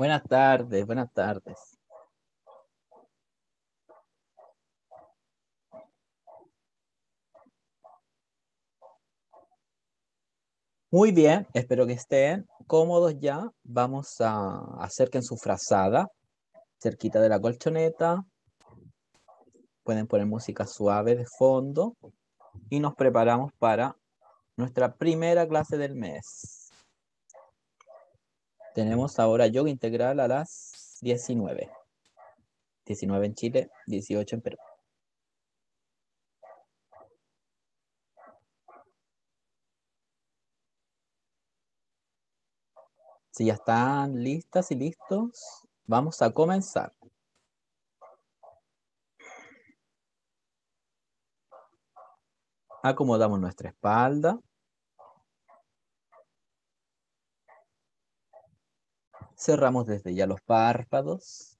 Buenas tardes, buenas tardes. Muy bien, espero que estén cómodos ya. Vamos a en su frazada cerquita de la colchoneta. Pueden poner música suave de fondo y nos preparamos para nuestra primera clase del mes. Tenemos ahora yoga integral a las 19. 19 en Chile, 18 en Perú. Si ya están listas y listos, vamos a comenzar. Acomodamos nuestra espalda. Cerramos desde ya los párpados.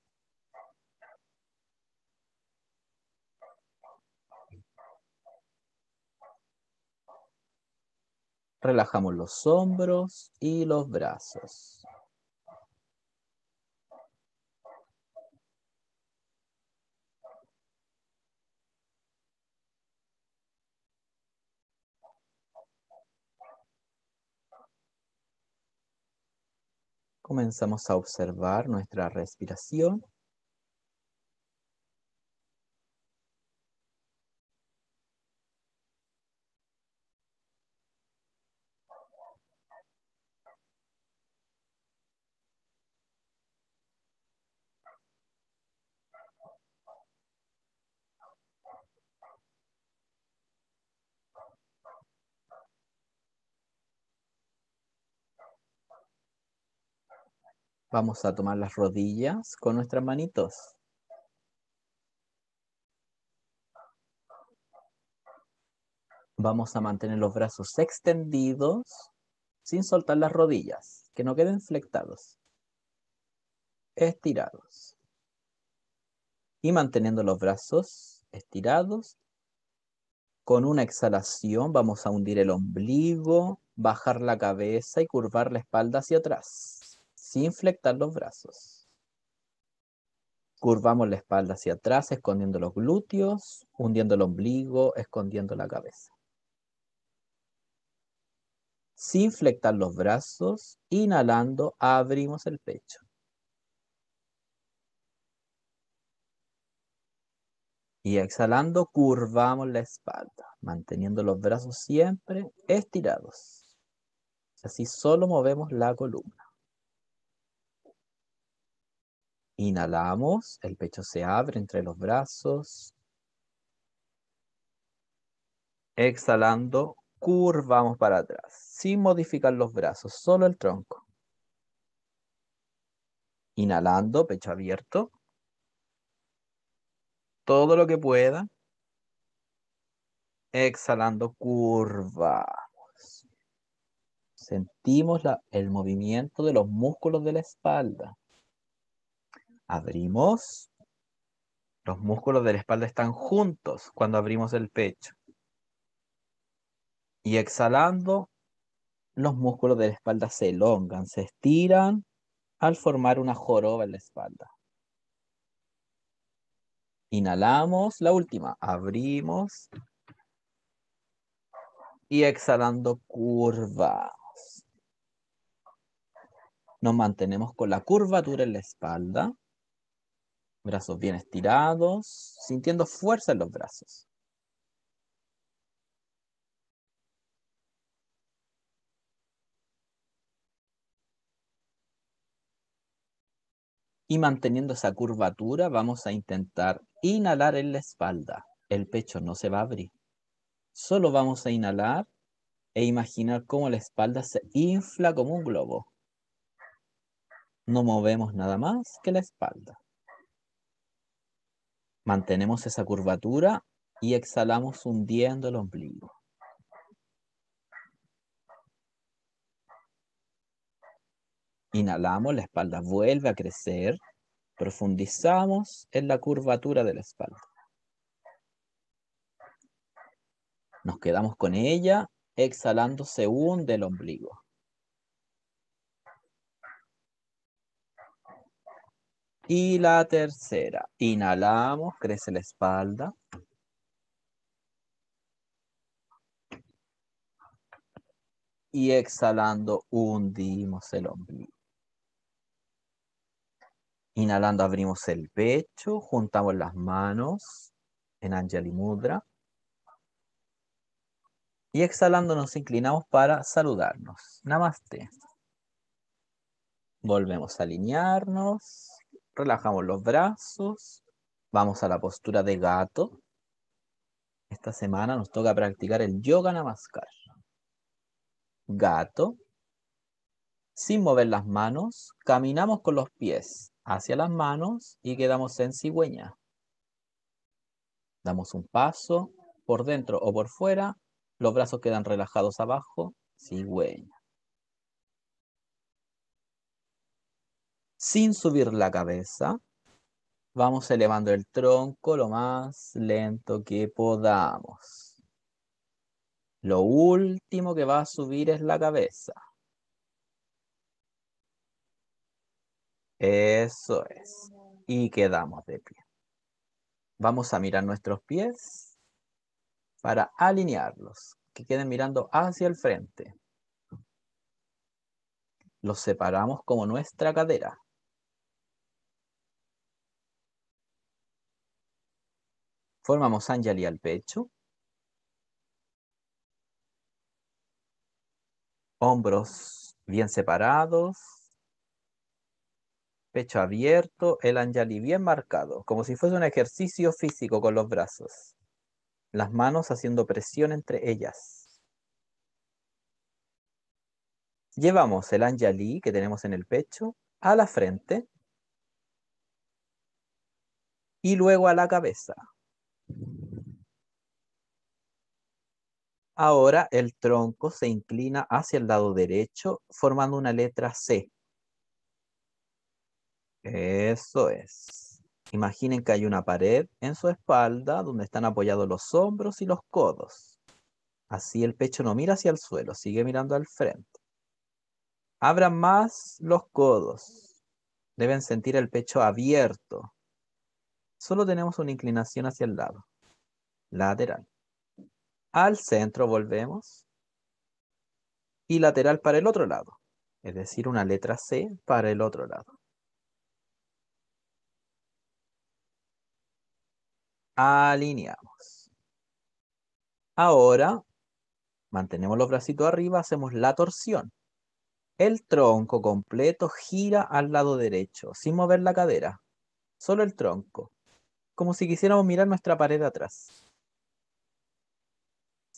Relajamos los hombros y los brazos. Comenzamos a observar nuestra respiración Vamos a tomar las rodillas con nuestras manitos. Vamos a mantener los brazos extendidos sin soltar las rodillas, que no queden flectados. Estirados. Y manteniendo los brazos estirados, con una exhalación vamos a hundir el ombligo, bajar la cabeza y curvar la espalda hacia atrás sin flectar los brazos. Curvamos la espalda hacia atrás, escondiendo los glúteos, hundiendo el ombligo, escondiendo la cabeza. Sin flectar los brazos, inhalando, abrimos el pecho. Y exhalando, curvamos la espalda, manteniendo los brazos siempre estirados. Así solo movemos la columna. Inhalamos, el pecho se abre entre los brazos. Exhalando, curvamos para atrás, sin modificar los brazos, solo el tronco. Inhalando, pecho abierto. Todo lo que pueda. Exhalando, curvamos. Sentimos el movimiento de los músculos de la espalda. Abrimos. Los músculos de la espalda están juntos cuando abrimos el pecho. Y exhalando, los músculos de la espalda se elongan, se estiran al formar una joroba en la espalda. Inhalamos, la última, abrimos. Y exhalando, curvamos. Nos mantenemos con la curvatura en la espalda. Brazos bien estirados, sintiendo fuerza en los brazos. Y manteniendo esa curvatura, vamos a intentar inhalar en la espalda. El pecho no se va a abrir. Solo vamos a inhalar e imaginar cómo la espalda se infla como un globo. No movemos nada más que la espalda. Mantenemos esa curvatura y exhalamos hundiendo el ombligo. Inhalamos, la espalda vuelve a crecer. Profundizamos en la curvatura de la espalda. Nos quedamos con ella, exhalando se hunde el ombligo. Y la tercera. Inhalamos, crece la espalda. Y exhalando, hundimos el ombligo. Inhalando, abrimos el pecho, juntamos las manos en Anjali Mudra. Y exhalando nos inclinamos para saludarnos. Namaste. Volvemos a alinearnos relajamos los brazos, vamos a la postura de gato. Esta semana nos toca practicar el yoga namaskar. Gato. Sin mover las manos, caminamos con los pies hacia las manos y quedamos en cigüeña. Damos un paso por dentro o por fuera, los brazos quedan relajados abajo, cigüeña. sin subir la cabeza. Vamos elevando el tronco lo más lento que podamos. Lo último que va a subir es la cabeza. Eso es. Y quedamos de pie. Vamos a mirar nuestros pies para alinearlos, que queden mirando hacia el frente. Los separamos como nuestra cadera. Formamos Anjali al pecho. Hombros bien separados. Pecho abierto, el Anjali bien marcado, como si fuese un ejercicio físico con los brazos. Las manos haciendo presión entre ellas. Llevamos el Anjali que tenemos en el pecho a la frente y luego a la cabeza. Ahora el tronco se inclina hacia el lado derecho formando una letra C. Eso es. Imaginen que hay una pared en su espalda donde están apoyados los hombros y los codos. Así el pecho no mira hacia el suelo, sigue mirando al frente. Abran más los codos. Deben sentir el pecho abierto. Solo tenemos una inclinación hacia el lado, lateral al centro volvemos y lateral para el otro lado, es decir, una letra C para el otro lado. Alineamos. Ahora, mantenemos los bracitos arriba, hacemos la torsión. El tronco completo gira al lado derecho, sin mover la cadera, solo el tronco, como si quisiéramos mirar nuestra pared atrás.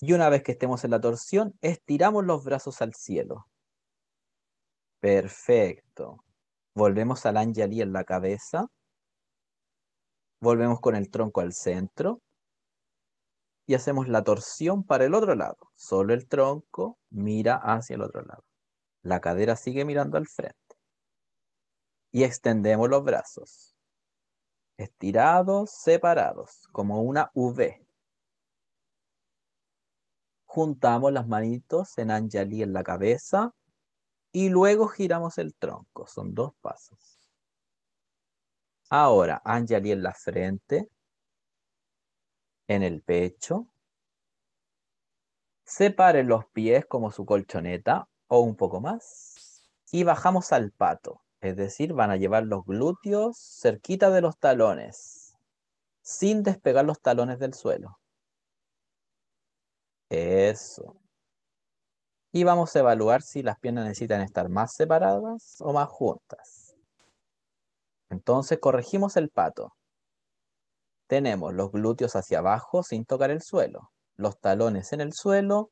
Y una vez que estemos en la torsión, estiramos los brazos al cielo. Perfecto. Volvemos al Anjali en la cabeza. Volvemos con el tronco al centro. Y hacemos la torsión para el otro lado. Solo el tronco mira hacia el otro lado. La cadera sigue mirando al frente. Y extendemos los brazos. Estirados, separados, como una V juntamos las manitos en Anjali en la cabeza y luego giramos el tronco. Son dos pasos. Ahora, Anjali en la frente, en el pecho. Separen los pies como su colchoneta o un poco más y bajamos al pato. Es decir, van a llevar los glúteos cerquita de los talones, sin despegar los talones del suelo. Eso. Y vamos a evaluar si las piernas necesitan estar más separadas o más juntas. Entonces corregimos el pato. Tenemos los glúteos hacia abajo sin tocar el suelo, los talones en el suelo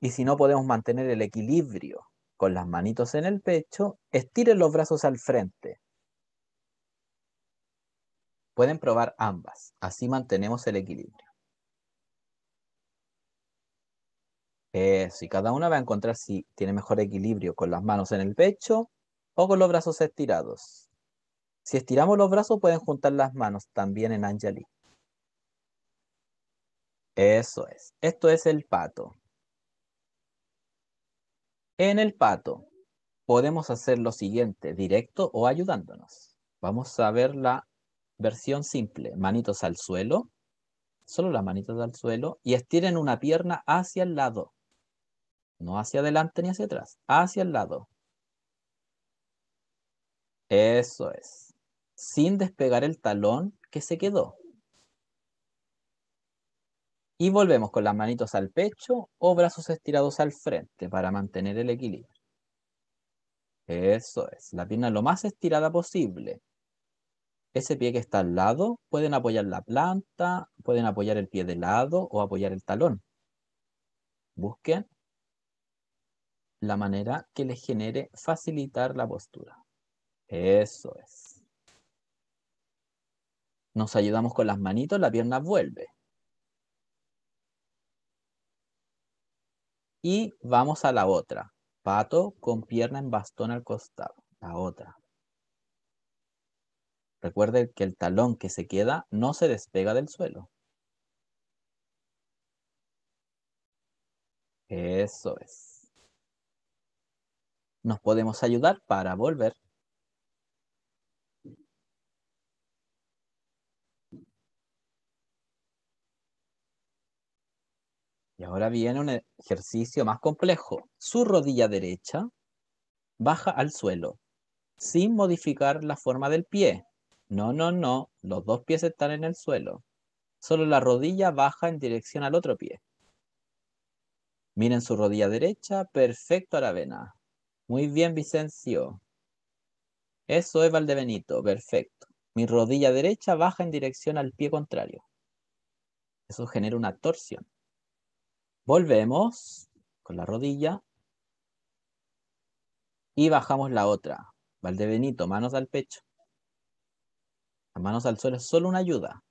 y si no podemos mantener el equilibrio con las manitos en el pecho, estiren los brazos al frente. Pueden probar ambas, así mantenemos el equilibrio. Eso, eh, y cada una va a encontrar si tiene mejor equilibrio con las manos en el pecho o con los brazos estirados. Si estiramos los brazos, pueden juntar las manos también en Anjali. Eso es. Esto es el pato. En el pato podemos hacer lo siguiente, directo o ayudándonos. Vamos a ver la versión simple. Manitos al suelo, solo las manitas al suelo, y estiren una pierna hacia el lado. No hacia adelante ni hacia atrás, hacia el lado. Eso es. Sin despegar el talón que se quedó. Y volvemos con las manitos al pecho o brazos estirados al frente para mantener el equilibrio. Eso es, la pierna lo más estirada posible. Ese pie que está al lado, pueden apoyar la planta, pueden apoyar el pie de lado o apoyar el talón. Busquen la manera que les genere facilitar la postura. Eso es. Nos ayudamos con las manitos, la pierna vuelve. Y vamos a la otra. Pato con pierna en bastón al costado. La otra. Recuerden que el talón que se queda no se despega del suelo. Eso es nos podemos ayudar para volver. Y ahora viene un ejercicio más complejo. Su rodilla derecha baja al suelo sin modificar la forma del pie. No, no, no, los dos pies están en el suelo. Solo la rodilla baja en dirección al otro pie. Miren su rodilla derecha, perfecto aravena. Muy bien, Vicencio. Eso es Valdebenito, perfecto. Mi rodilla derecha baja en dirección al pie contrario. Eso genera una torsión. Volvemos con la rodilla y bajamos la otra. Valdebenito, manos al pecho. Las manos al suelo es solo una ayuda.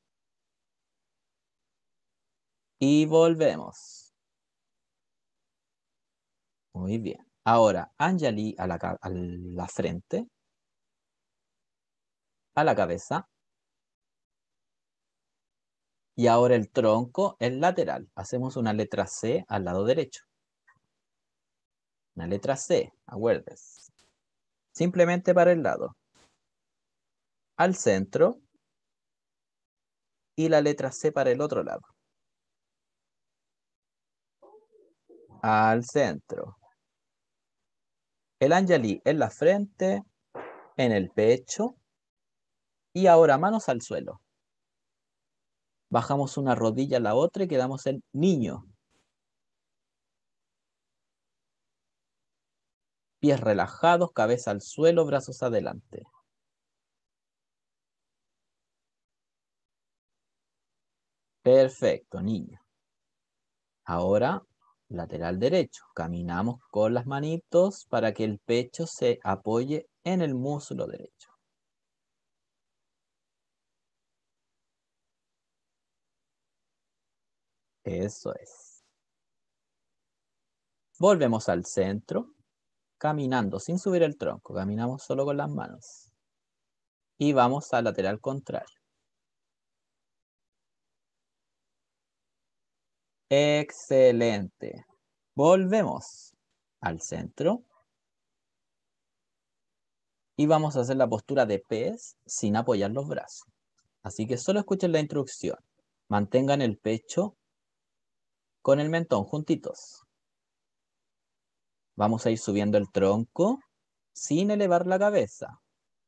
Y volvemos. Muy bien. Ahora, Anjali a la, frente, a la cabeza, y ahora el tronco el lateral. Hacemos una letra C al lado derecho. Una letra C, acuerdes. Simplemente para el lado. Al centro. Y la letra C para el otro lado. Al centro el Anjali en la frente, en el pecho. Y ahora manos al suelo. Bajamos una rodilla a la otra y quedamos en niño. Pies relajados, cabeza al suelo, brazos adelante. Perfecto, niño. Ahora lateral derecho. Caminamos con las manitos para que el pecho se apoye en el muslo derecho. Eso es. Volvemos al centro, caminando sin subir el tronco, caminamos solo con las manos. Y vamos al lateral contrario. Excelente. Volvemos al centro. Y vamos a hacer la postura de pez sin apoyar los brazos. Así que solo escuchen la instrucción. Mantengan el pecho con el mentón juntitos. Vamos a ir subiendo el tronco sin elevar la cabeza.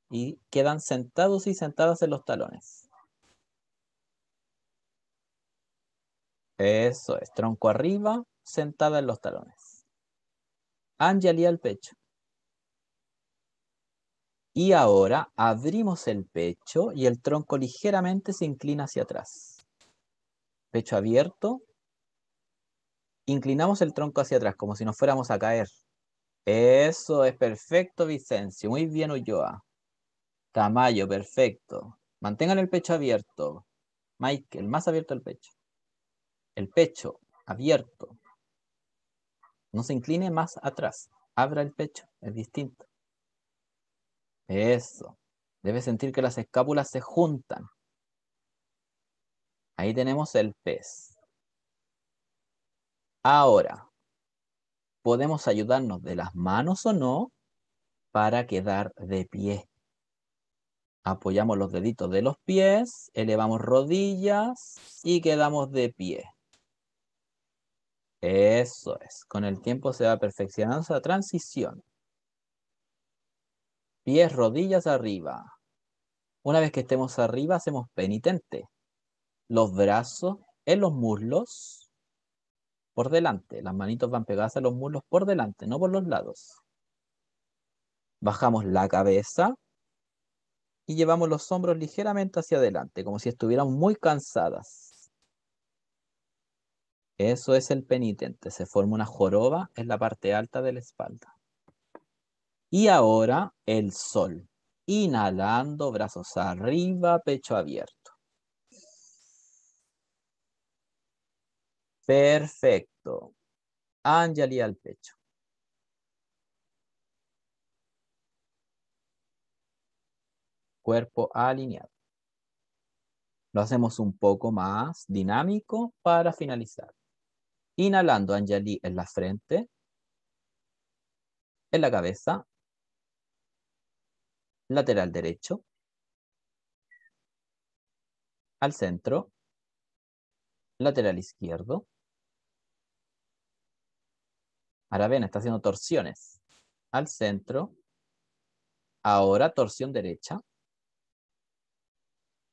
Y quedan sentados y sentadas en los talones. Eso es, tronco arriba, sentada en los talones. Angelía el pecho. Y ahora abrimos el pecho y el tronco ligeramente se inclina hacia atrás. Pecho abierto. Inclinamos el tronco hacia atrás, como si nos fuéramos a caer. Eso es perfecto, Vicencio. Muy bien, Ulloa. Tamayo, perfecto. Mantengan el pecho abierto. Michael, más abierto el pecho el pecho abierto. No se incline más atrás. Abra el pecho, es distinto. Eso. Debe sentir que las escápulas se juntan. Ahí tenemos el pez. Ahora, podemos ayudarnos de las manos o no para quedar de pie. Apoyamos los deditos de los pies, elevamos rodillas y quedamos de pie. Eso es. Con el tiempo se va perfeccionando esa transición. Pies, rodillas arriba. Una vez que estemos arriba, hacemos penitente. Los brazos en los muslos por delante. Las manitos van pegadas a los muslos por delante, no por los lados. Bajamos la cabeza y llevamos los hombros ligeramente hacia adelante, como si estuvieran muy cansadas. Eso es el penitente. Se forma una joroba en la parte alta de la espalda. Y ahora el sol. Inhalando, brazos arriba, pecho abierto. Perfecto. Anjali al pecho. Cuerpo alineado. Lo hacemos un poco más dinámico para finalizar. Inhalando, Anjali, en la frente, en la cabeza, lateral derecho, al centro, lateral izquierdo. Ahora ven, está haciendo torsiones al centro. Ahora torsión derecha.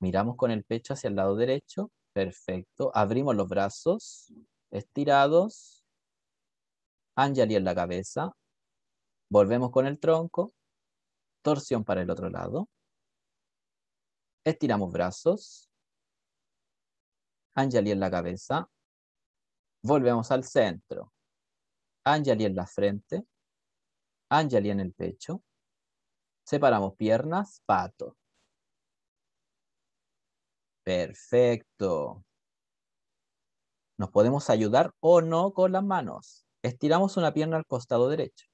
Miramos con el pecho hacia el lado derecho. Perfecto. Abrimos los brazos estirados, Anjali en la cabeza, volvemos con el tronco, torsión para el otro lado, estiramos brazos, Anjali en la cabeza, volvemos al centro, Anjali en la frente, Anjali en el pecho, separamos piernas, pato. Perfecto. Nos podemos ayudar o no con las manos. Estiramos una pierna al costado derecho.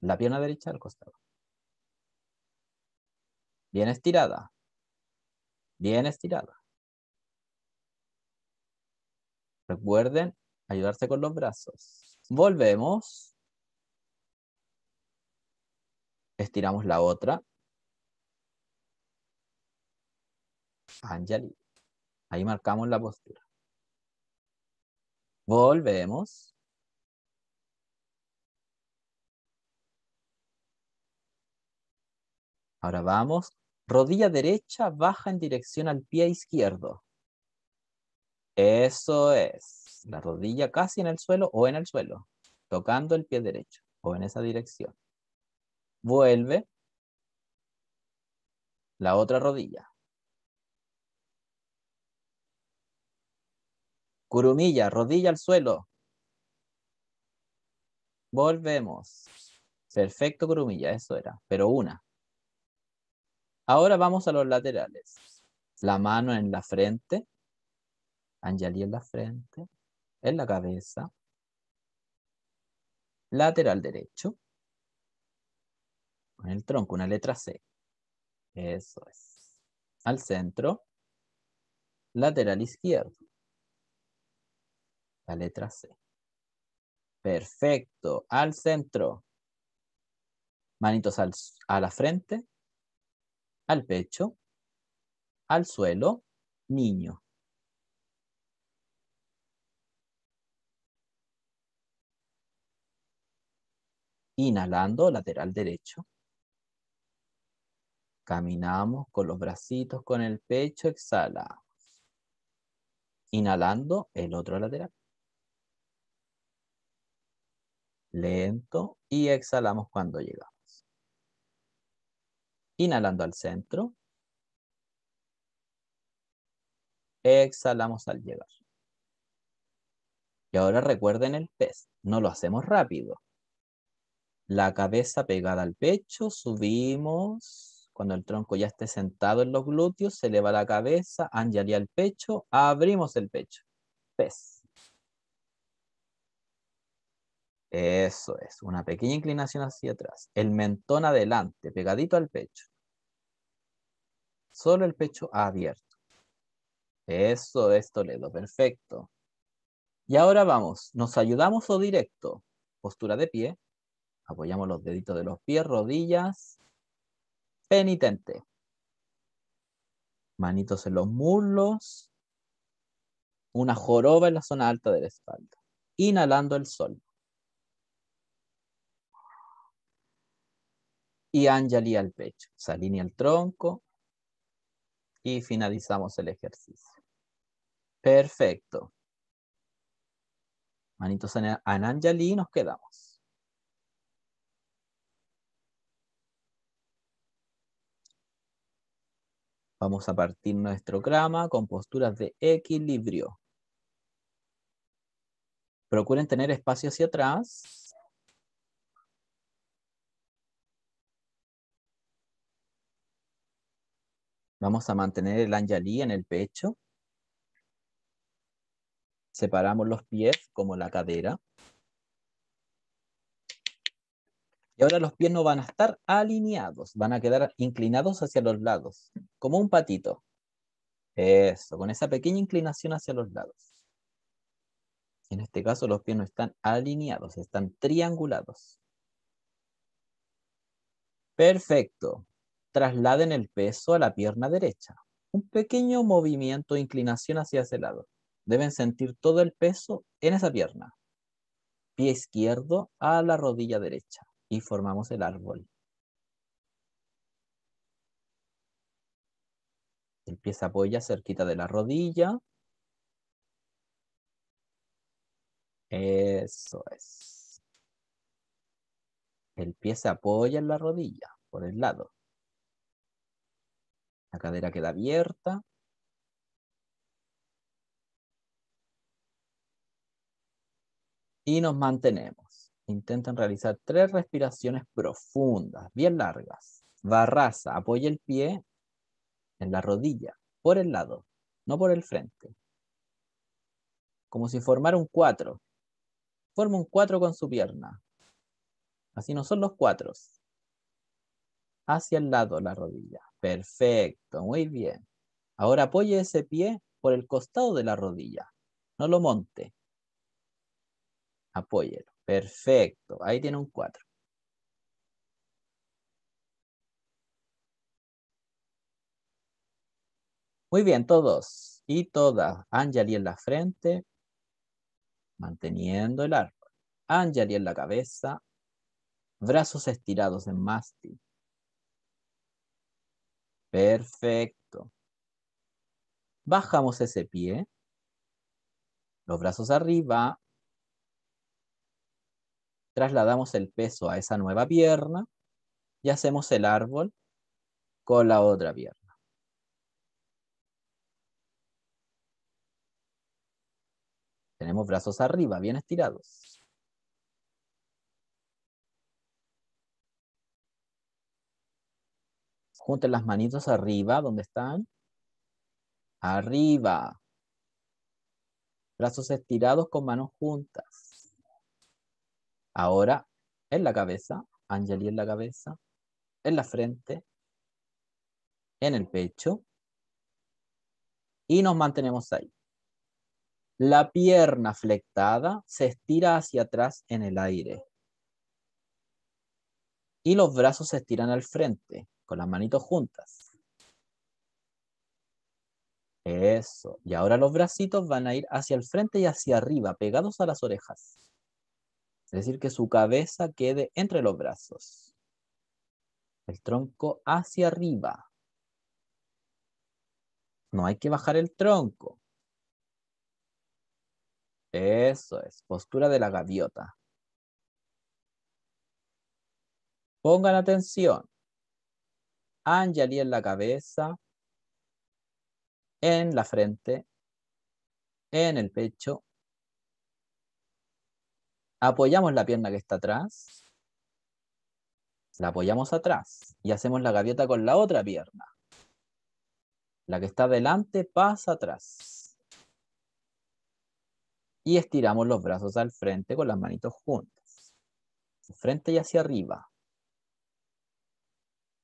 La pierna derecha al costado. Bien estirada. Bien estirada. Recuerden ayudarse con los brazos. Volvemos. Estiramos la otra. Anjali. Ahí marcamos la postura. Volvemos. Ahora vamos. Rodilla derecha baja en dirección al pie izquierdo. Eso es. La rodilla casi en el suelo o en el suelo. Tocando el pie derecho o en esa dirección. Vuelve. La otra rodilla. Curumilla, rodilla al suelo. Volvemos. Perfecto, Curumilla, eso era, pero una. Ahora vamos a los laterales. La mano en la frente. Anjali en la frente. En la cabeza. Lateral derecho. Con el tronco, una letra C. Eso es. Al centro. Lateral izquierdo. La letra C. Perfecto. Al centro. Manitos al, a la frente, al pecho, al suelo, niño. Inhalando, lateral derecho. Caminamos con los bracitos, con el pecho, exhalamos. Inhalando, el otro lateral. lento y exhalamos cuando llegamos. Inhalando al centro. Exhalamos al llegar. Y ahora recuerden el pez, no lo hacemos rápido. La cabeza pegada al pecho, subimos. Cuando el tronco ya esté sentado en los glúteos, se eleva la cabeza, anyaría el pecho, abrimos el pecho. Pez. Eso es, una pequeña inclinación hacia atrás. El mentón adelante, pegadito al pecho. Solo el pecho abierto. Eso es Toledo, perfecto. Y ahora vamos, nos ayudamos o directo. Postura de pie. Apoyamos los deditos de los pies, rodillas. Penitente. Manitos en los muslos. Una joroba en la zona alta de la espalda. Inhalando el sol. y Anjali al pecho. Se alinea el tronco y finalizamos el ejercicio. Perfecto. Manitos en Anjali y nos quedamos. Vamos a partir nuestro grama con posturas de equilibrio. Procuren tener espacio hacia atrás Vamos a mantener el Anjali en el pecho. Separamos los pies como la cadera. Y ahora los pies no van a estar alineados, van a quedar inclinados hacia los lados, como un patito. Eso, con esa pequeña inclinación hacia los lados. En este caso los pies no están alineados, están triangulados. Perfecto trasladen el peso a la pierna derecha. Un pequeño movimiento inclinación hacia ese lado. Deben sentir todo el peso en esa pierna. Pie izquierdo a la rodilla derecha y formamos el árbol. El pie se apoya cerquita de la rodilla. Eso es. El pie se apoya en la rodilla, por el lado. La cadera queda abierta. Y nos mantenemos. Intenten realizar tres respiraciones profundas, bien largas. Barraza, apoya el pie en la rodilla, por el lado, no por el frente. Como si formara un cuatro. Forma un cuatro con su pierna. Así no son los cuatros. Hacia el lado la rodilla. Perfecto, muy bien. Ahora apoye ese pie por el costado de la rodilla. No lo monte. Apóyelo. Perfecto. Ahí tiene un 4. Muy bien, todos y todas. Anjali en la frente, manteniendo el árbol. Anjali en la cabeza, brazos estirados en mástil. Perfecto. Bajamos ese pie. Los brazos arriba. Trasladamos el peso a esa nueva pierna y hacemos el árbol con la otra pierna. Tenemos brazos arriba, bien estirados. Junten las manitos arriba, donde están? Arriba. Brazos estirados con manos juntas. Ahora, en la cabeza, Anjali en la cabeza, en la frente, en el pecho. Y nos mantenemos ahí. La pierna flectada se estira hacia atrás en el aire. Y los brazos se estiran al frente con las manitos juntas. Eso. Y ahora los bracitos van a ir hacia el frente y hacia arriba, pegados a las orejas. Es decir, que su cabeza quede entre los brazos. El tronco hacia arriba. No hay que bajar el tronco. Eso es, postura de la gaviota. Pongan atención. Anjali en la cabeza, en la frente, en el pecho. Apoyamos la pierna que está atrás. La apoyamos atrás y hacemos la gaviota con la otra pierna. La que está delante pasa atrás. Y estiramos los brazos al frente con las manitos juntas. Frente y hacia arriba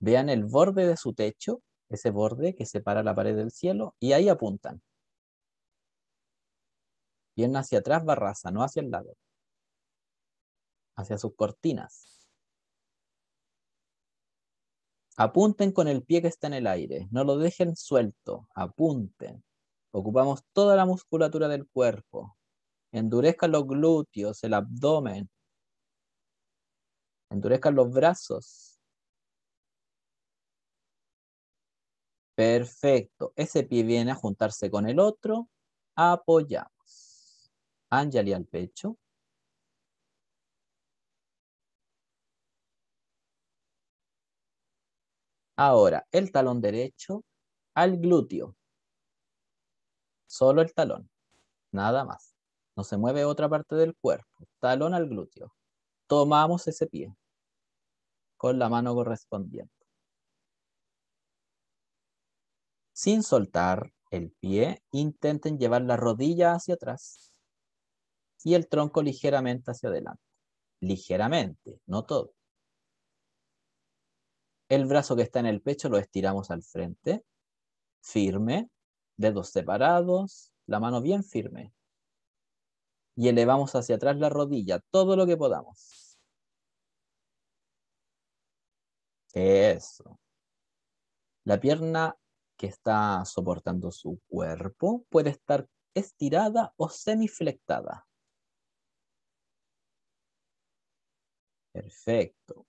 vean el borde de su techo, ese borde que separa la pared del cielo, y ahí apuntan. Pierna hacia atrás, barraza, no hacia el lado. Hacia sus cortinas. Apunten con el pie que está en el aire, no lo dejen suelto, apunten. Ocupamos toda la musculatura del cuerpo. Endurezcan los glúteos, el abdomen. Endurezcan los brazos, Perfecto. Ese pie viene a juntarse con el otro. Apoyamos. y al pecho. Ahora, el talón derecho al glúteo. Solo el talón. Nada más. No se mueve otra parte del cuerpo. Talón al glúteo. Tomamos ese pie con la mano correspondiente. Sin soltar el pie, intenten llevar la rodilla hacia atrás y el tronco ligeramente hacia adelante. Ligeramente, no todo. El brazo que está en el pecho lo estiramos al frente, firme, dedos separados, la mano bien firme. Y elevamos hacia atrás la rodilla, todo lo que podamos. Eso. La pierna está soportando su cuerpo puede estar estirada o semiflectada. Perfecto.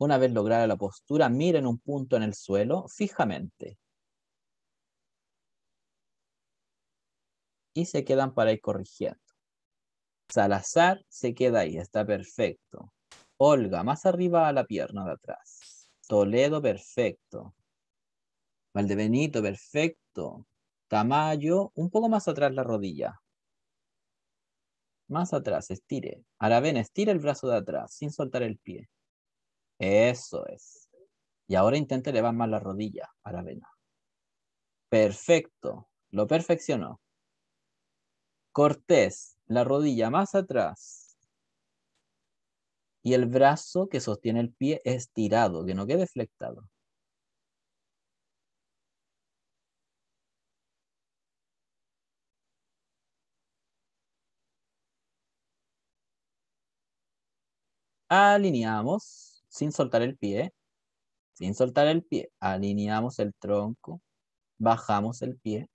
Una vez lograda la postura, miren un punto en el suelo fijamente. Y se quedan para ir corrigiendo. Salazar se queda ahí, está perfecto. Olga, más arriba a la pierna de atrás. Toledo, perfecto de Benito, perfecto. Tamayo, un poco más atrás la rodilla. Más atrás, estire. Aravena, estira el brazo de atrás, sin soltar el pie. Eso es. Y ahora intente elevar más la rodilla, Aravena. Perfecto, lo perfeccionó. Cortés, la rodilla más atrás. Y el brazo que sostiene el pie estirado, que no quede flectado. alineamos sin soltar el pie, sin soltar el pie, alineamos el tronco, bajamos el pie,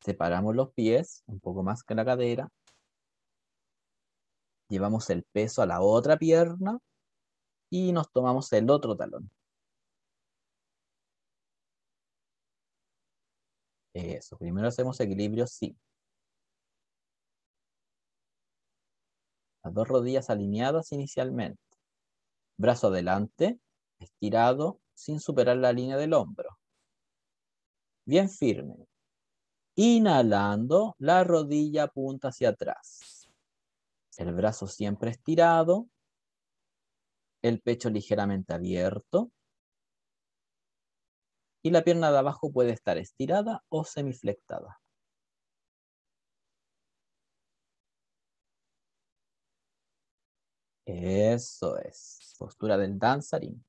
separamos los pies un poco más que la cadera, llevamos el peso a la otra pierna y nos tomamos el otro talón. Eso, primero hacemos equilibrio simple. las dos rodillas alineadas inicialmente, brazo adelante, estirado, sin superar la línea del hombro. Bien firme. Inhalando, la rodilla apunta hacia atrás. El brazo siempre estirado, el pecho ligeramente abierto y la pierna de abajo puede estar estirada o semiflectada. Eso es, postura del danzarín.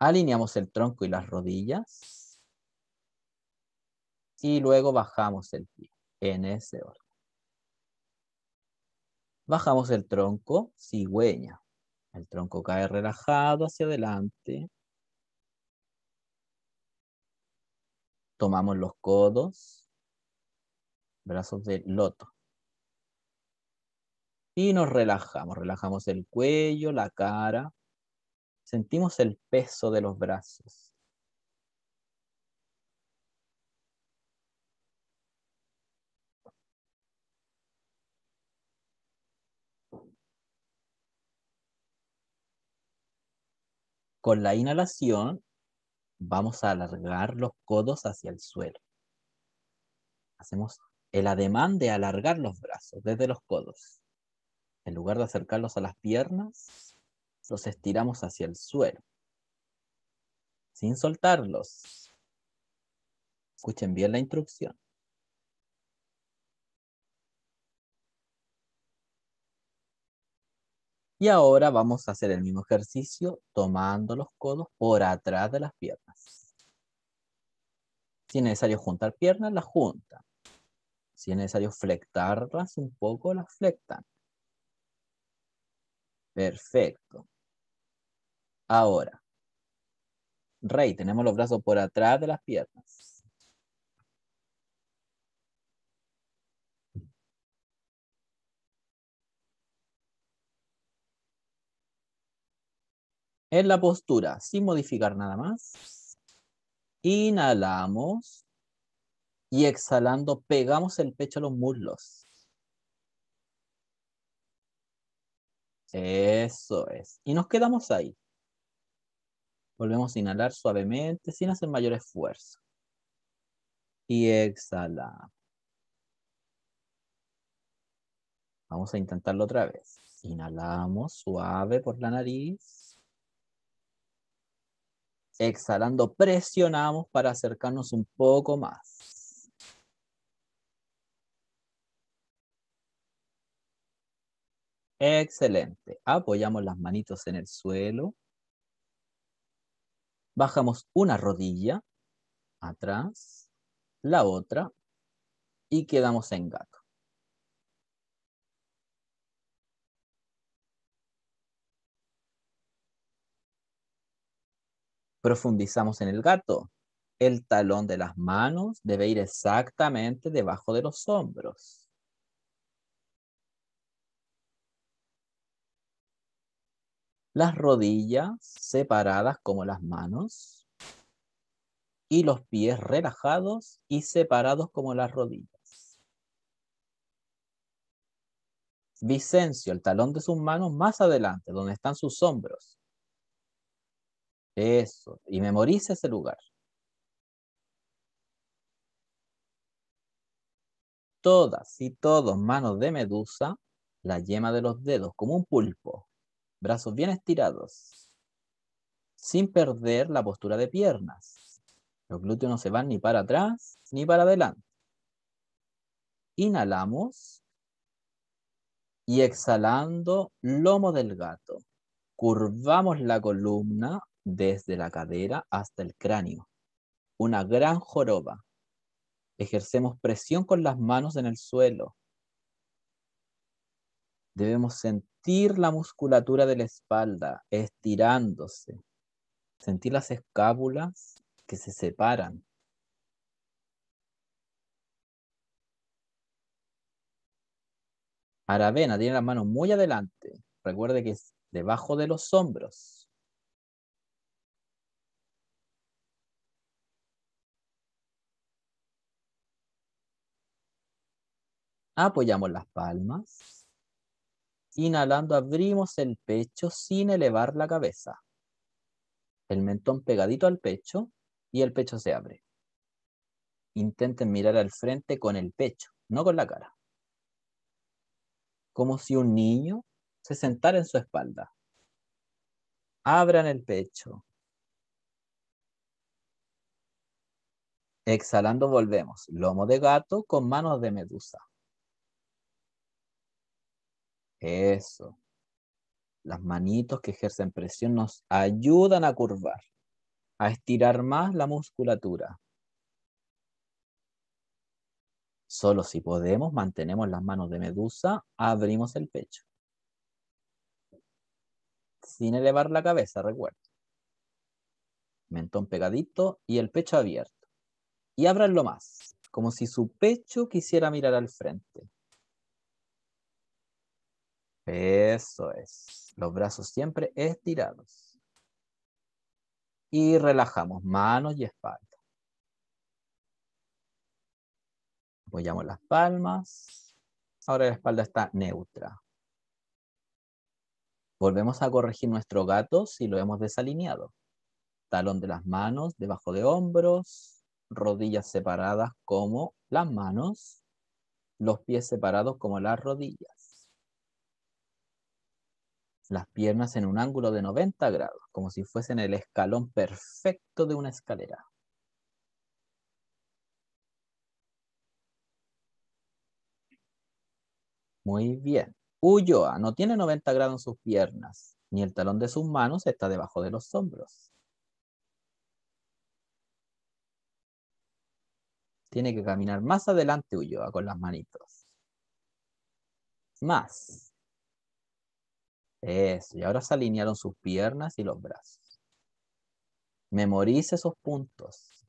Alineamos el tronco y las rodillas. Y luego bajamos el pie en ese orden. Bajamos el tronco, cigüeña. El tronco cae relajado hacia adelante. Tomamos los codos, brazos de loto y nos relajamos. Relajamos el cuello, la cara. Sentimos el peso de los brazos. Con la inhalación vamos a alargar los codos hacia el suelo. Hacemos el ademán de alargar los brazos desde los codos. En lugar de acercarlos a las piernas, los estiramos hacia el suelo, sin soltarlos. Escuchen bien la instrucción. Y ahora vamos a hacer el mismo ejercicio tomando los codos por atrás de las piernas. Si es necesario juntar piernas, las juntan. Si es necesario flectarlas un poco, las flectan. Perfecto. Ahora, Rey, tenemos los brazos por atrás de las piernas. En la postura, sin modificar nada más. Inhalamos. Y exhalando, pegamos el pecho a los muslos. Eso es. Y nos quedamos ahí. Volvemos a inhalar suavemente sin hacer mayor esfuerzo. Y exhalamos. Vamos a intentarlo otra vez. Inhalamos suave por la nariz. Exhalando, presionamos para acercarnos un poco más. Excelente. Apoyamos las manitos en el suelo. Bajamos una rodilla atrás, la otra y quedamos en gato. Profundizamos en el gato. El talón de las manos debe ir exactamente debajo de los hombros. las rodillas separadas como las manos y los pies relajados y separados como las rodillas. Vicencio, el talón de sus manos más adelante, donde están sus hombros. Eso, y memoriza ese lugar. Todas y todos manos de medusa, la yema de los dedos, como un pulpo, brazos bien estirados, sin perder la postura de piernas. Los glúteos no se van ni para atrás ni para adelante. Inhalamos y exhalando lomo del gato. Curvamos la columna desde la cadera hasta el cráneo. Una gran joroba. Ejercemos presión con las manos en el suelo. Debemos sentir sentir la musculatura de la espalda estirándose. Sentir las escápulas que se separan. Aravena tiene la mano muy adelante. Recuerde que es debajo de los hombros. Apoyamos las palmas. Inhalando, abrimos el pecho sin elevar la cabeza. El mentón pegadito al pecho y el pecho se abre. Intenten mirar al frente con el pecho, no con la cara. Como si un niño se sentara en su espalda. Abran el pecho. Exhalando volvemos. Lomo de gato con manos de medusa. Eso. Las manitos que ejercen presión nos ayudan a curvar, a estirar más la musculatura. Solo si podemos, mantenemos las manos de medusa, abrimos el pecho. Sin elevar la cabeza, recuerda. Mentón pegadito y el pecho abierto. Y abranlo más, como si su pecho quisiera mirar al frente. Eso es. Los brazos siempre estirados. Y relajamos manos y espalda. Apoyamos las palmas. Ahora la espalda está neutra. Volvemos a corregir nuestro gato si lo hemos desalineado. Talón de las manos debajo de hombros, rodillas separadas como las manos, los pies separados como las rodillas las piernas en un ángulo de 90 grados, como si fuesen el escalón perfecto de una escalera. Muy bien. Ulloa no tiene 90 grados en sus piernas, ni el talón de sus manos está debajo de los hombros. Tiene que caminar más adelante Ulloa con las manitos. Más. Eso. Y ahora se alinearon sus piernas y los brazos. Memorice esos puntos.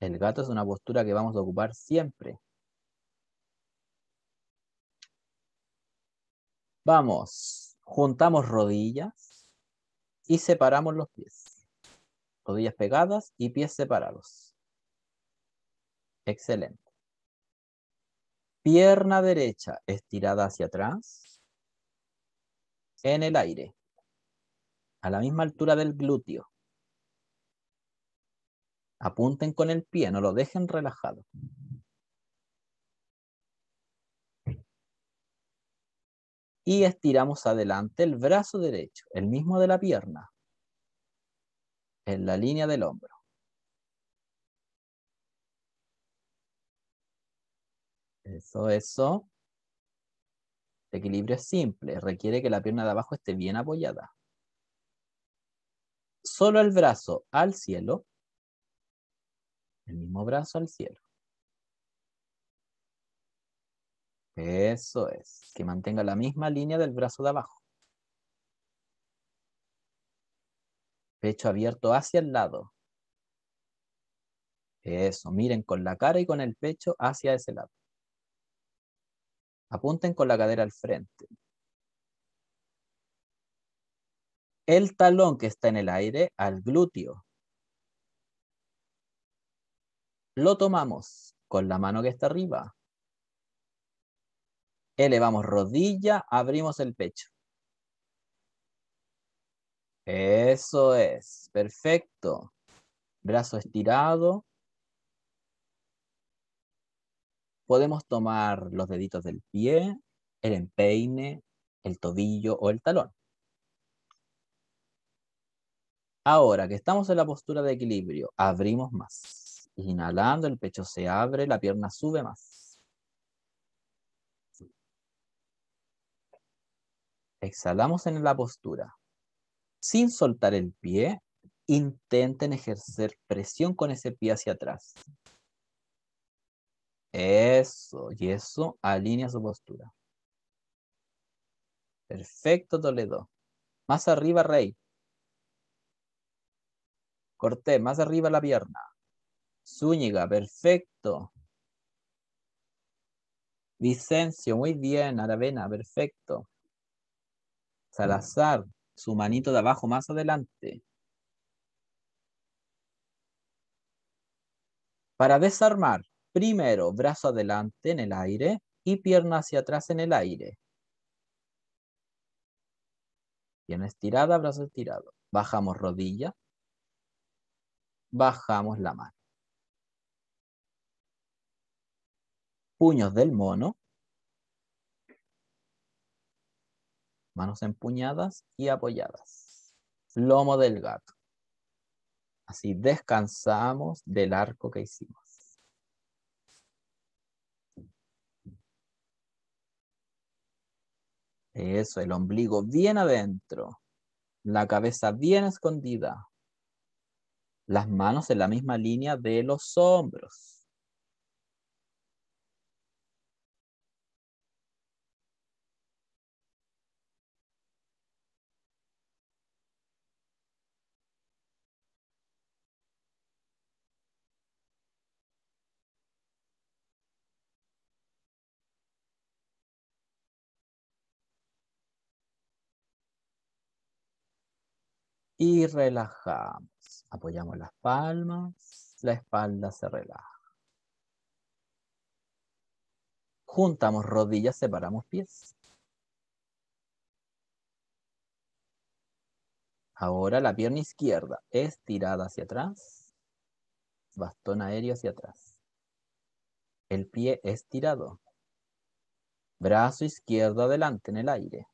El gato es una postura que vamos a ocupar siempre. Vamos, juntamos rodillas y separamos los pies. Rodillas pegadas y pies separados. Excelente. Pierna derecha estirada hacia atrás en el aire, a la misma altura del glúteo. Apunten con el pie, no lo dejen relajado. Y estiramos adelante el brazo derecho, el mismo de la pierna, en la línea del hombro. Eso, eso. El este equilibrio es simple, requiere que la pierna de abajo esté bien apoyada. Solo el brazo al cielo, el mismo brazo al cielo. Eso es, que mantenga la misma línea del brazo de abajo. Pecho abierto hacia el lado. Eso, miren con la cara y con el pecho hacia ese lado. Apunten con la cadera al frente. El talón que está en el aire al glúteo. Lo tomamos con la mano que está arriba. Elevamos rodilla, abrimos el pecho. Eso es, perfecto. Brazo estirado, podemos tomar los deditos del pie, el empeine, el tobillo o el talón. Ahora que estamos en la postura de equilibrio, abrimos más. Inhalando, el pecho se abre, la pierna sube más. Exhalamos en la postura. Sin soltar el pie, intenten ejercer presión con ese pie hacia atrás. Eso, y eso alinea su postura. Perfecto, Toledo. Más arriba, Rey. Corté, más arriba la pierna. Zúñiga, perfecto. Vicencio, muy bien. Aravena, perfecto. Salazar, su manito de abajo más adelante. Para desarmar, Primero, brazo adelante en el aire y pierna hacia atrás en el aire. Pierna estirada, brazo estirado. Bajamos rodilla. Bajamos la mano. Puños del mono. Manos empuñadas y apoyadas. Lomo del gato. Así descansamos del arco que hicimos. Eso, el ombligo bien adentro, la cabeza bien escondida, las manos en la misma línea de los hombros. y relajamos. Apoyamos las palmas, la espalda se relaja. Juntamos rodillas, separamos pies. Ahora la pierna izquierda estirada hacia atrás, bastón aéreo hacia atrás. El pie estirado. Brazo izquierdo adelante en el aire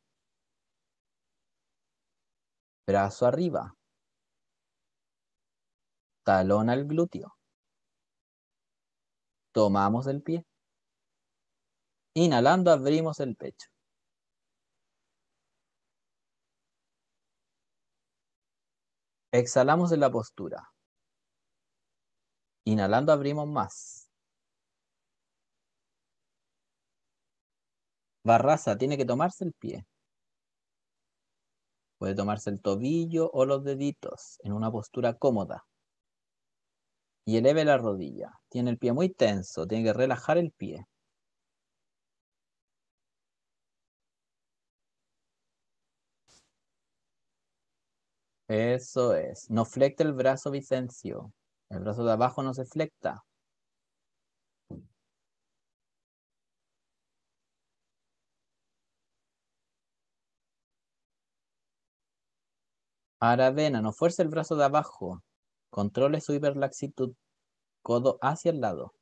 brazo arriba, talón al glúteo. Tomamos el pie. Inhalando abrimos el pecho. Exhalamos en la postura. Inhalando abrimos más. Barraza, tiene que tomarse el pie. Puede tomarse el tobillo o los deditos en una postura cómoda. Y eleve la rodilla. Tiene el pie muy tenso, tiene que relajar el pie. Eso es. No flecte el brazo, Vicencio. El brazo de abajo no se flecta. Aravena, no fuerce el brazo de abajo. Controle su hiperlaxitud. Codo hacia el lado.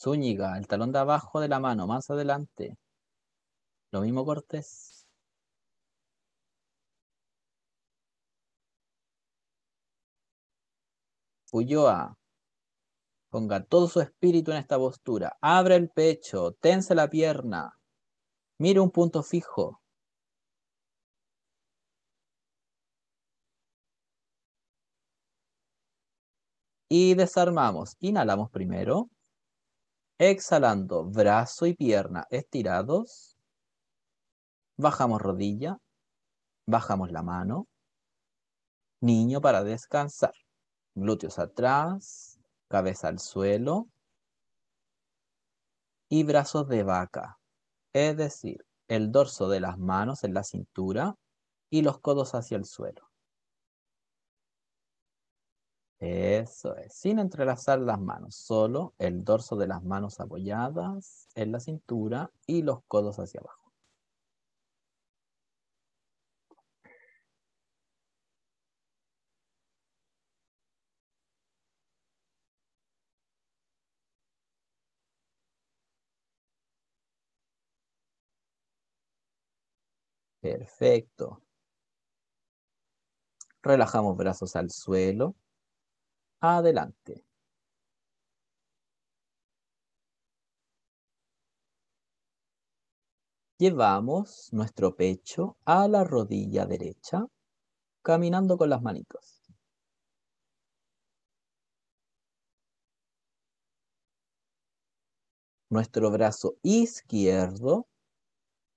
Zúñiga, el talón de abajo de la mano, más adelante. Lo mismo Cortés. Ulloa, ponga todo su espíritu en esta postura. abre el pecho, tense la pierna. Mire un punto fijo. y desarmamos. Inhalamos primero. Exhalando, brazo y pierna estirados. Bajamos rodilla. Bajamos la mano. Niño para descansar. Glúteos atrás, cabeza al suelo. Y brazos de vaca. Es decir, el dorso de las manos en la cintura y los codos hacia el suelo. Eso es, sin entrelazar las manos, solo el dorso de las manos apoyadas en la cintura y los codos hacia abajo. Perfecto. Relajamos brazos al suelo Adelante. Llevamos nuestro pecho a la rodilla derecha, caminando con las manitas. Nuestro brazo izquierdo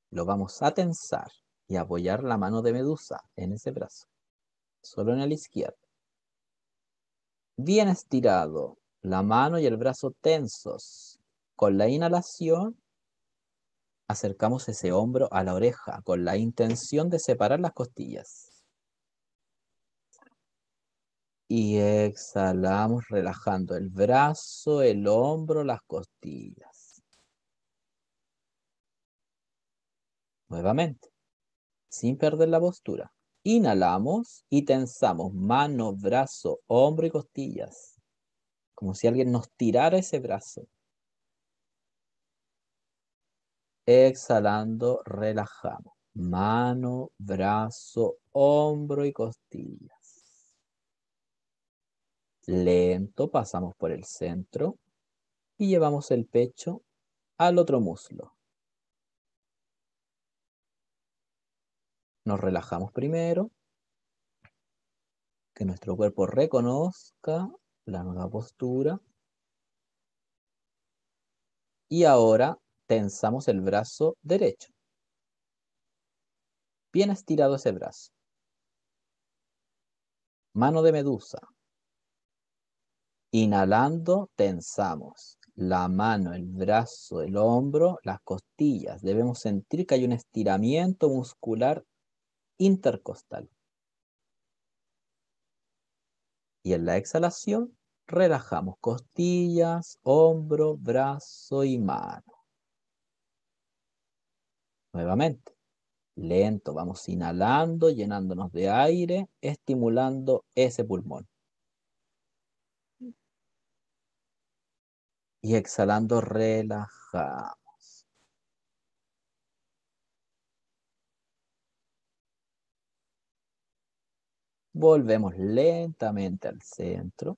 lo vamos a tensar y apoyar la mano de medusa en ese brazo, solo en el izquierdo bien estirado, la mano y el brazo tensos. Con la inhalación, acercamos ese hombro a la oreja con la intención de separar las costillas. Y exhalamos relajando el brazo, el hombro, las costillas. Nuevamente, sin perder la postura. Inhalamos y tensamos mano, brazo, hombro y costillas. Como si alguien nos tirara ese brazo. Exhalando, relajamos. Mano, brazo, hombro y costillas. Lento pasamos por el centro y llevamos el pecho al otro muslo. Nos relajamos primero. Que nuestro cuerpo reconozca la nueva postura. Y ahora tensamos el brazo derecho. Bien estirado ese brazo. Mano de medusa. Inhalando, tensamos la mano, el brazo, el hombro, las costillas. Debemos sentir que hay un estiramiento muscular intercostal. Y en la exhalación relajamos costillas, hombro, brazo y mano. Nuevamente, lento, vamos inhalando, llenándonos de aire, estimulando ese pulmón. Y exhalando, relajamos. Volvemos lentamente al centro.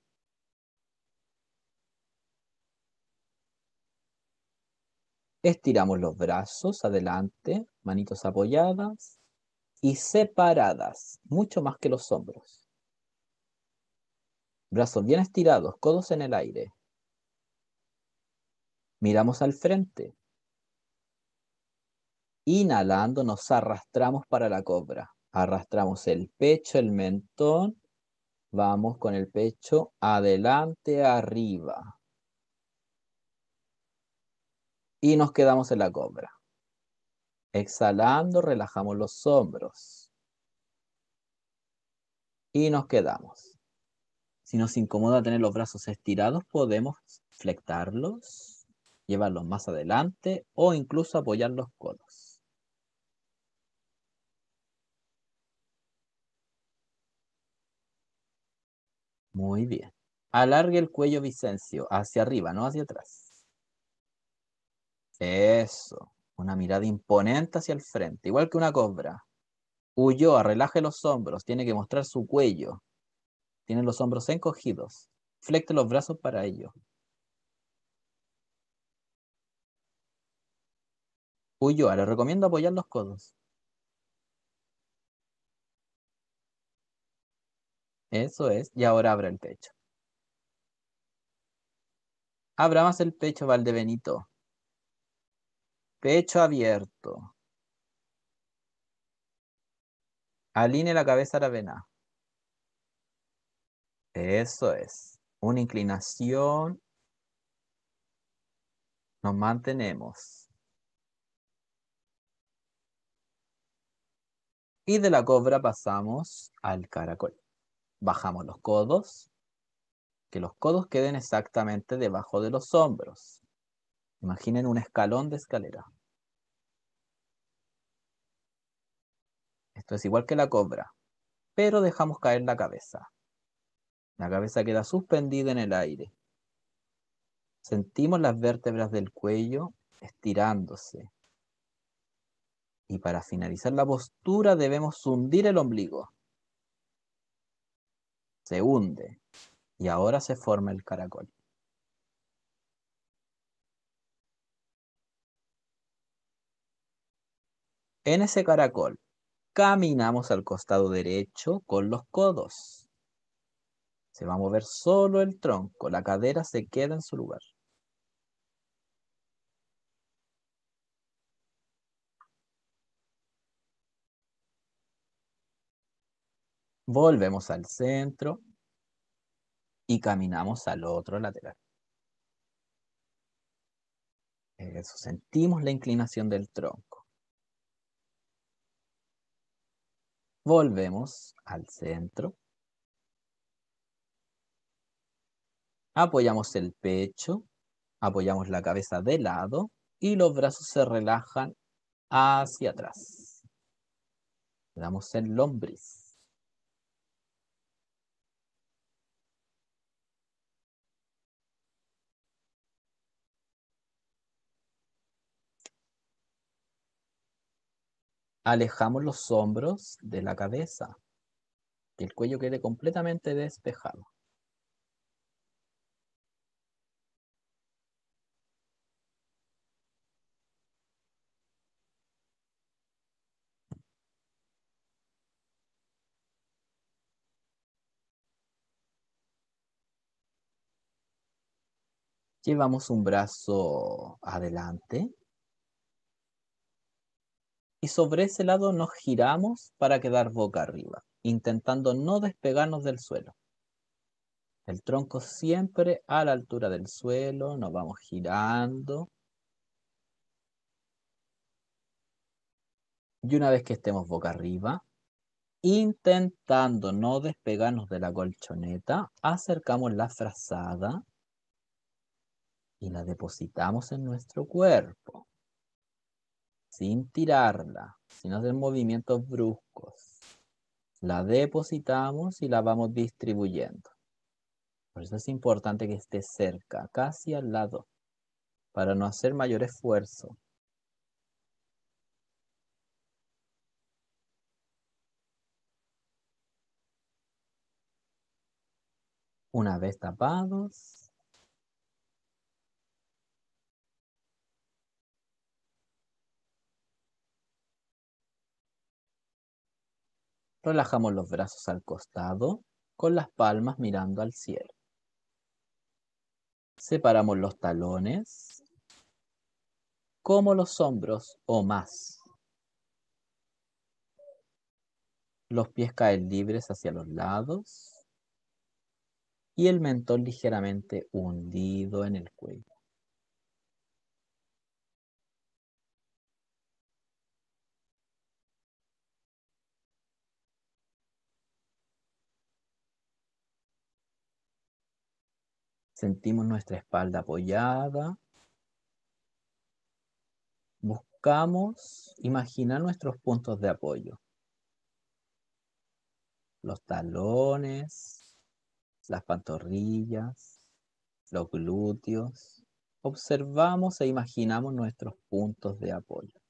Estiramos los brazos adelante, manitos apoyadas y separadas, mucho más que los hombros. Brazos bien estirados, codos en el aire. Miramos al frente. Inhalando nos arrastramos para la cobra. Arrastramos el pecho, el mentón. Vamos con el pecho adelante, arriba. Y nos quedamos en la cobra. Exhalando, relajamos los hombros. Y nos quedamos. Si nos incomoda tener los brazos estirados, podemos flectarlos, llevarlos más adelante o incluso apoyar los codos. Muy bien. Alargue el cuello Vicencio hacia arriba, no hacia atrás. Eso. Una mirada imponente hacia el frente, igual que una cobra. Ulloa, relaje los hombros, tiene que mostrar su cuello. Tiene los hombros encogidos. Flecte los brazos para ello. Ulloa, le recomiendo apoyar los codos. Eso es, y ahora abra el pecho. Abramos el pecho, Valdebenito. Pecho abierto. Aline la cabeza a la vena. Eso es. Una inclinación. Nos mantenemos. Y de la cobra pasamos al caracol bajamos los codos, que los codos queden exactamente debajo de los hombros. Imaginen un escalón de escalera. Esto es igual que la cobra, pero dejamos caer la cabeza. La cabeza queda suspendida en el aire. Sentimos las vértebras del cuello estirándose. Y para finalizar la postura debemos hundir el ombligo se hunde y ahora se forma el caracol. En ese caracol, caminamos al costado derecho con los codos. Se va a mover solo el tronco, la cadera se queda en su lugar. volvemos al centro y caminamos al otro lateral. Eso, sentimos la inclinación del tronco. Volvemos al centro. Apoyamos el pecho, apoyamos la cabeza de lado y los brazos se relajan hacia atrás. damos el lombriz. alejamos los hombros de la cabeza, que el cuello quede completamente despejado. Llevamos un brazo adelante, y sobre ese lado nos giramos para quedar boca arriba, intentando no despegarnos del suelo. El tronco siempre a la altura del suelo, nos vamos girando. Y una vez que estemos boca arriba, intentando no despegarnos de la colchoneta, acercamos la frazada y la depositamos en nuestro cuerpo sin tirarla, sin hacer movimientos bruscos. La depositamos y la vamos distribuyendo. Por eso es importante que esté cerca, casi al lado, para no hacer mayor esfuerzo. Una vez tapados, Relajamos los brazos al costado, con las palmas mirando al cielo. Separamos los talones, como los hombros o más. Los pies caen libres hacia los lados y el mentón ligeramente hundido en el cuello. Sentimos nuestra espalda apoyada. Buscamos imaginar nuestros puntos de apoyo. Los talones, las pantorrillas, los glúteos. Observamos e imaginamos nuestros puntos de apoyo.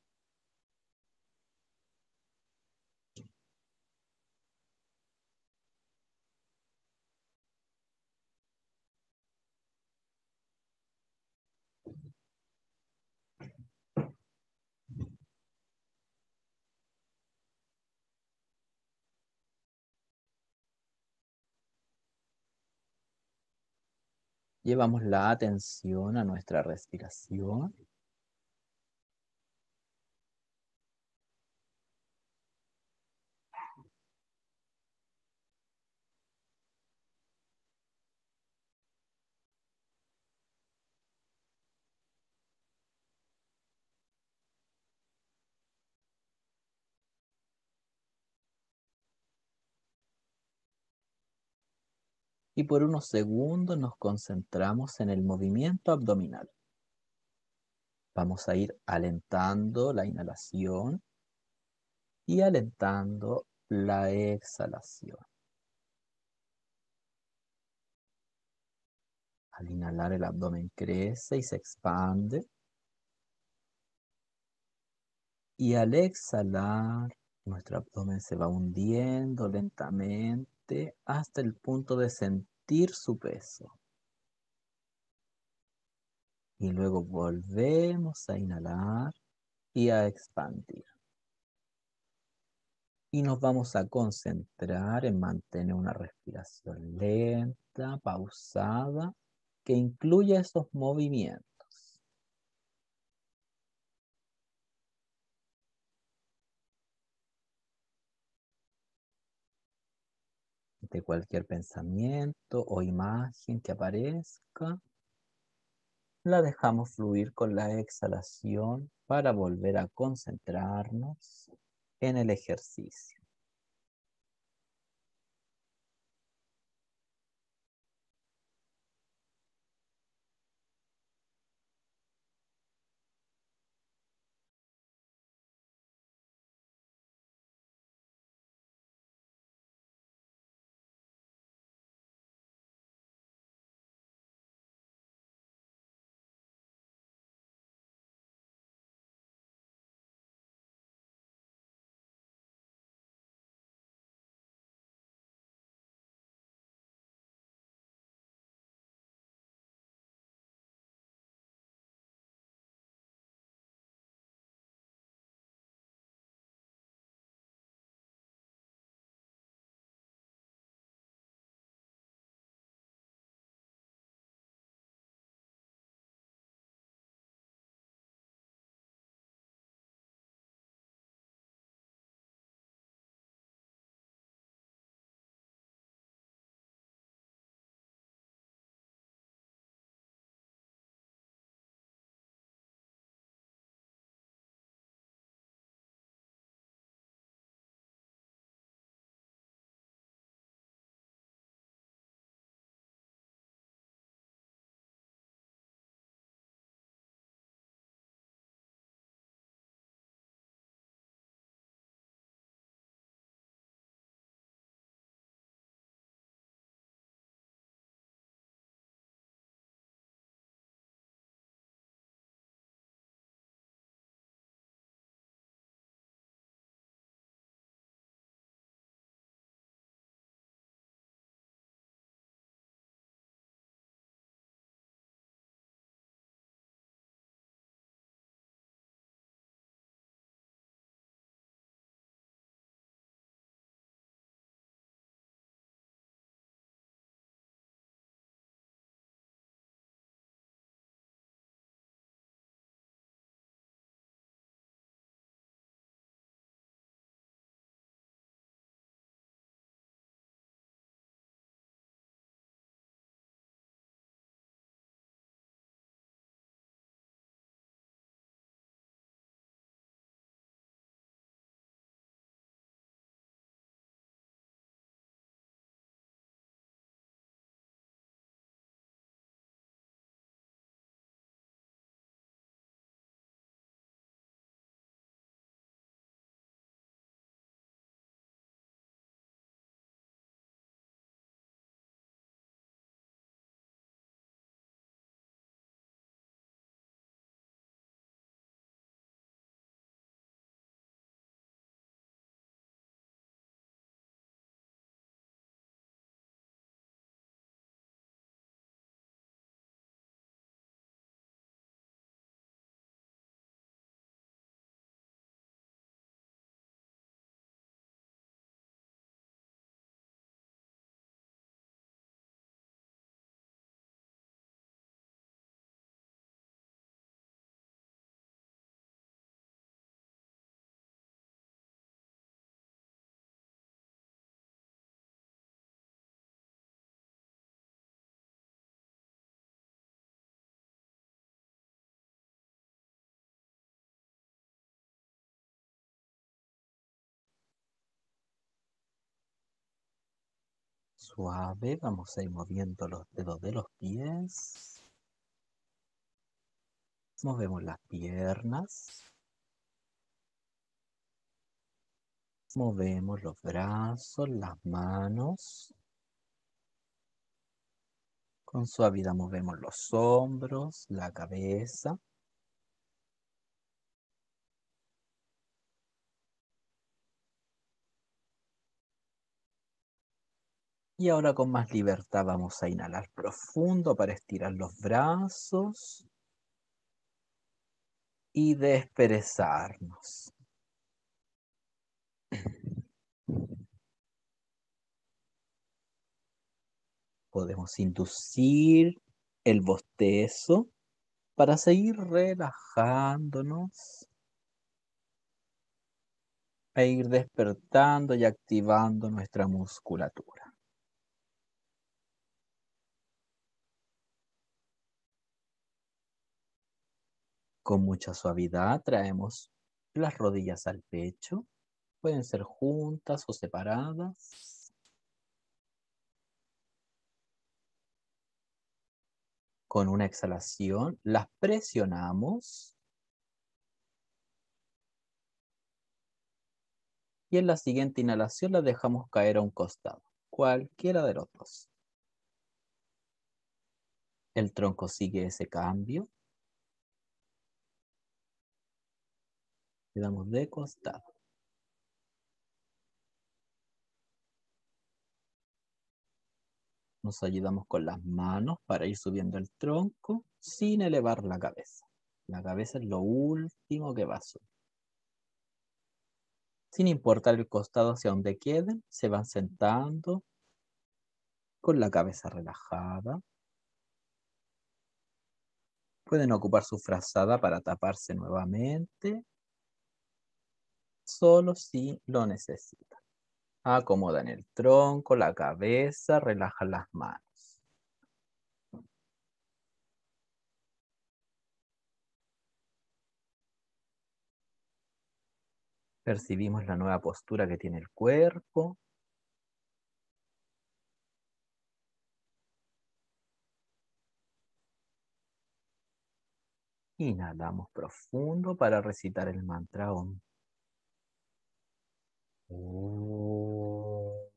Llevamos la atención a nuestra respiración. y por unos segundos nos concentramos en el movimiento abdominal. Vamos a ir alentando la inhalación y alentando la exhalación. Al inhalar el abdomen crece y se expande. Y al exhalar, nuestro abdomen se va hundiendo lentamente hasta el punto de sentir su peso. Y luego volvemos a inhalar y a expandir. Y nos vamos a concentrar en mantener una respiración lenta, pausada, que incluya esos movimientos. cualquier pensamiento o imagen que aparezca, la dejamos fluir con la exhalación para volver a concentrarnos en el ejercicio. Suave, vamos a ir moviendo los dedos de los pies. Movemos las piernas. Movemos los brazos, las manos. Con suavidad movemos los hombros, la cabeza. Y ahora con más libertad vamos a inhalar profundo para estirar los brazos y desperezarnos. Podemos inducir el bostezo para seguir relajándonos e ir despertando y activando nuestra musculatura. Con mucha suavidad traemos las rodillas al pecho. Pueden ser juntas o separadas. Con una exhalación las presionamos. Y en la siguiente inhalación las dejamos caer a un costado, cualquiera de los dos. El tronco sigue ese cambio, Quedamos de costado. Nos ayudamos con las manos para ir subiendo el tronco sin elevar la cabeza. La cabeza es lo último que va a subir. Sin importar el costado hacia donde queden, se van sentando con la cabeza relajada. Pueden ocupar su frazada para taparse nuevamente solo si lo necesitan. Acomodan el tronco, la cabeza, relajan las manos. Percibimos la nueva postura que tiene el cuerpo. Inhalamos profundo para recitar el mantra Oh.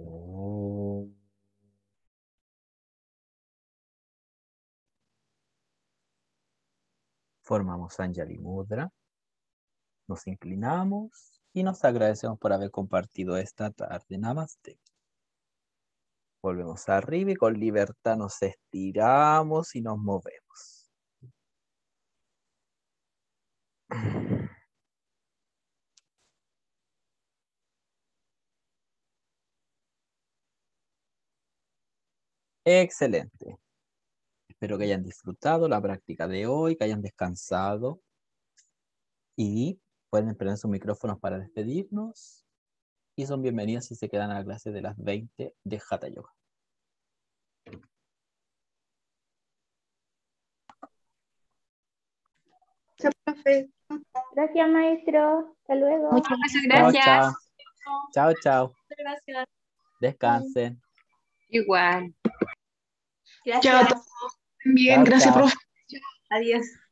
Oh. Formamos Anjali Mudra. Nos inclinamos y nos agradecemos por haber compartido esta tarde. Namaste. Volvemos arriba y con libertad nos estiramos y nos movemos. Excelente. Espero que hayan disfrutado la práctica de hoy, que hayan descansado y pueden prender sus micrófonos para despedirnos y son bienvenidas si se quedan a la clase de las 20 de Hatha Yoga. Gracias, maestro. Hasta luego. Muchas gracias. Chao, chao. chao, Gracias. Descansen. Igual. Gracias. Chao. Bien, chao, gracias, profe. Adiós.